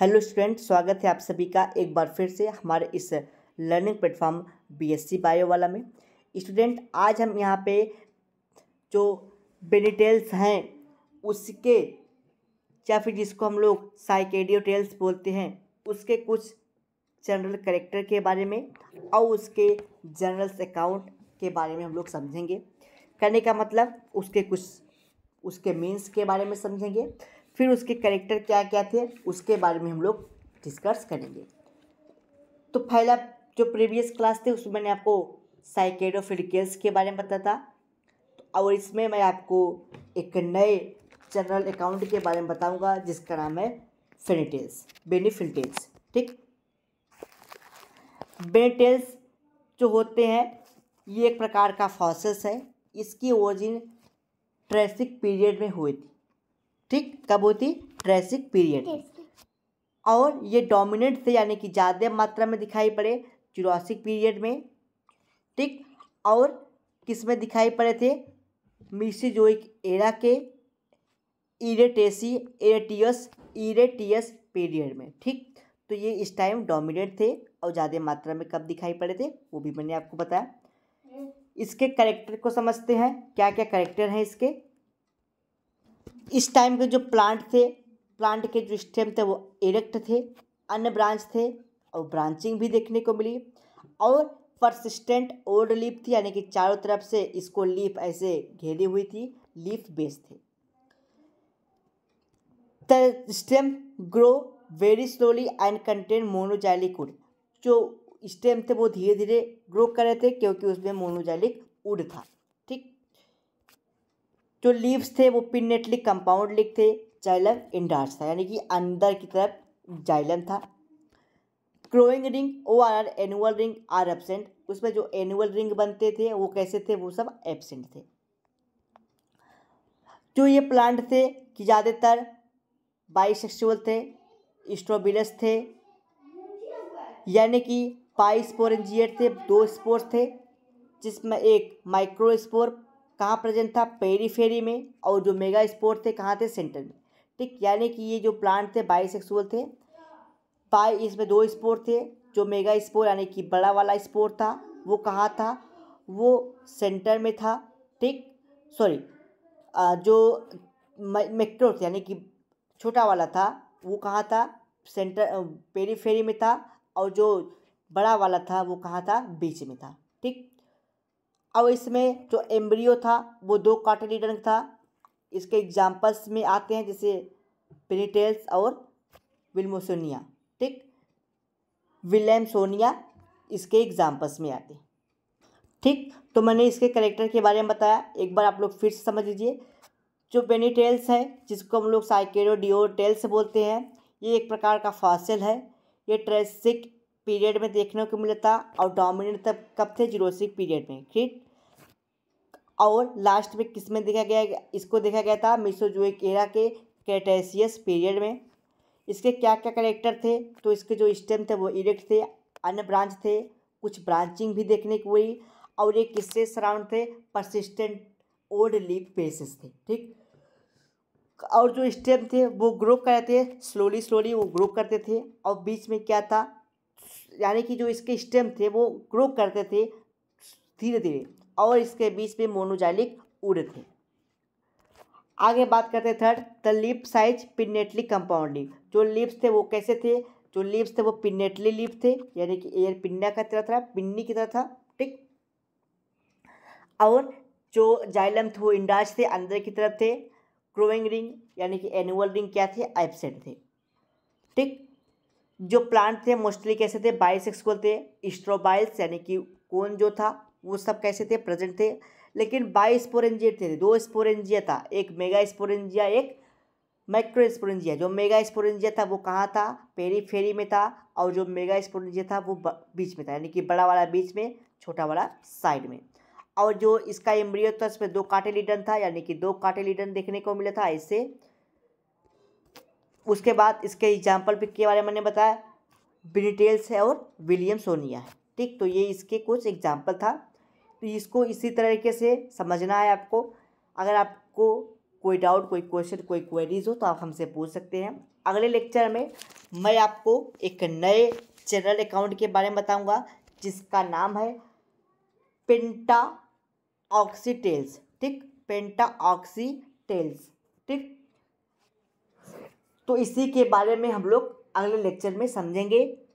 hello student स्वागत है आप सभी का एक बार फिर से हमारे इस लर्निंग प्लेटफॉर्म बीएससी बायो वाला में स्टूडेंट आज हम यहाँ पे जो बेनीटेल्स हैं उसके या फिर जिसको हम लोग साइकेडियोटेल्स बोलते हैं उसके कुछ जनरल करेक्टर के बारे में और उसके जनरल्स अकाउंट के बारे में हम लोग समझेंगे करने का मतलब उसके कुछ उसके मीन्स के बारे में समझेंगे फिर उसके करेक्टर क्या क्या थे उसके बारे में हम लोग डिस्कस करेंगे तो पहला जो प्रीवियस क्लास थे उसमें मैंने आपको साइकेडोफिडिकल्स के बारे में बताया था और इसमें मैं आपको एक नए जनरल अकाउंट के बारे में बताऊंगा जिसका नाम है फेनिटेल्स बेनिफिल्टेल्स ठीक बेनिटेल्स जो होते हैं ये एक प्रकार का फॉसेस है इसकी ओरिजिन ट्रैफिक पीरियड में हुई थी ठीक कब होती ट्रेसिक पीरियड और ये डोमिनेंट से यानी कि ज़्यादा मात्रा में दिखाई पड़े चुरासिक पीरियड में ठीक और किस में दिखाई पड़े थे जो एक एरा के इरेटेसी एरेटियस इरेटियस पीरियड में ठीक तो ये इस टाइम डोमिनेट थे और ज़्यादा मात्रा में कब दिखाई पड़े थे वो भी मैंने आपको बताया इसके करेक्टर को समझते हैं क्या क्या करेक्टर हैं इसके इस टाइम के जो प्लांट थे प्लांट के जो स्टेम थे वो इरेक्ट थे अन्य ब्रांच थे और ब्रांचिंग भी देखने को मिली और परसिस्टेंट ओल्ड लीफ थी यानी कि चारों तरफ से इसको लीफ ऐसे घेरी हुई थी लीफ बेस थे stem grow very slowly and contain monoxylic wood जो स्टेम थे वो धीरे धीरे ग्रो कर रहे थे क्योंकि उसमें मोनोजैलिक उड था ठीक जो लीव्स थे वो पिनेटली कंपाउंड लिक थे जाइलम इंडार्स था यानी कि अंदर की तरफ जाइलम था growing ring or are annual ring are absent उसमें जो एनुअल रिंग बनते थे वो कैसे थे वो सब एबसेंट थे जो ये प्लांट थे कि ज़्यादातर बाइसेक्सुअल थे स्ट्रोबिलस थे यानी कि पाई स्पोरेंजिएट थे दो स्पोर थे जिसमें एक माइक्रोस्पोर कहाँ प्रेजेंट था पेरीफेरी में और जो मेगा स्पोर्ट थे कहाँ थे सेंटर में ठीक यानी कि ये जो प्लांट थे बाइसेक्सुअल थे बाई इसमें दो स्पोर थे जो मेगा स्पोर यानी कि बड़ा वाला स्पोर था वो कहाँ था वो सेंटर में था ठीक सॉरी जो मेक्ट्रोथ यानी कि छोटा वाला था वो कहाँ था सेंटर पेरीफेरी में था और जो बड़ा वाला था वो कहाँ था बीच में था ठीक अब इसमें जो एम्ब्रियो था वो दो कार्टिलीडन था इसके एग्जाम्पल्स में आते हैं जैसे पेनीटेल्स और विल्मोसोनिया ठीक विलेमसोनिया इसके एग्जाम्पल्स में आते हैं ठीक तो मैंने इसके करेक्टर के बारे में बताया एक बार आप लोग फिर से समझ लीजिए जो पेनीटेल्स है जिसको हम लोग डिओटेल्स बोलते हैं ये एक प्रकार का फासिल है ये ट्रेसिक पीरियड में देखने को मिलता था और डोमिनेट तब कब थे जीरोसिक पीरियड में ठीक और लास्ट में किसमें देखा गया इसको देखा गया था मिसोजोइक एरा के कैटेसियस पीरियड में इसके क्या क्या करेक्टर थे तो इसके जो स्टेम थे वो इरेक्ट थे अन्य ब्रांच थे कुछ ब्रांचिंग भी देखने को हुई और ये किससे सराउंड थे परसिस्टेंट ओल्ड लीव पेसेस थे ठीक और जो स्टेम थे वो ग्रो कर रहे थे स्लोली स्लोली वो ग्रो करते थे और बीच में क्या था यानी कि जो इसके स्टेम थे वो ग्रो करते थे धीरे धीरे और इसके बीच में मोनोजाइलिक उड़ थे आगे बात करते third the leaf size pinnately compound leaf जो लिप्स थे वो कैसे थे जो लिप्स थे वो पिनेटली लिप थे यानी कि एयर पिन्ना का तरह था पिन्नी की तरह था ठीक और जो जाइलम थे वो इंडाज थे अंदर की तरफ थे क्रोविंग रिंग यानी कि एनुअल रिंग क्या थे एबसेंट थे ठीक जो प्लांट थे मोस्टली कैसे थे बाइसेक्सुअल थे स्ट्रोबाइल्स यानी कि कौन जो था वो सब कैसे थे प्रेजेंट थे लेकिन बाई स्पोरेंजिया थे दो स्पोरेंजिया था एक मेगा स्पोरेंजिया एक माइक्रो स्पोरेंजिया जो मेगा स्पोरेंजिया था वो कहाँ था पेरीफेरी में था और जो मेगा स्पोरेंजिया था वो बीच में था यानी कि बड़ा वाला बीच में छोटा वाला साइड में और जो इसका एम्ब्रियो था उसमें दो काटे लीडन था यानी कि दो काटे लीडन देखने को मिला था इससे उसके बाद इसके एग्जाम्पल के बारे में मैंने बताया बिनिटेल्स है और विलियम सोनिया है ठीक तो ये इसके कुछ एग्जाम्पल था तो इसको इसी तरीके से समझना है आपको अगर आपको कोई डाउट कोई क्वेश्चन कोई क्वेरीज हो तो आप हमसे पूछ सकते हैं अगले लेक्चर में मैं आपको एक नए चैनल अकाउंट के बारे में बताऊंगा जिसका नाम है पेंटा ऑक्सीटेल्स ठीक पेंटा ऑक्सीटेल्स ठीक तो इसी के बारे में हम लोग अगले लेक्चर में समझेंगे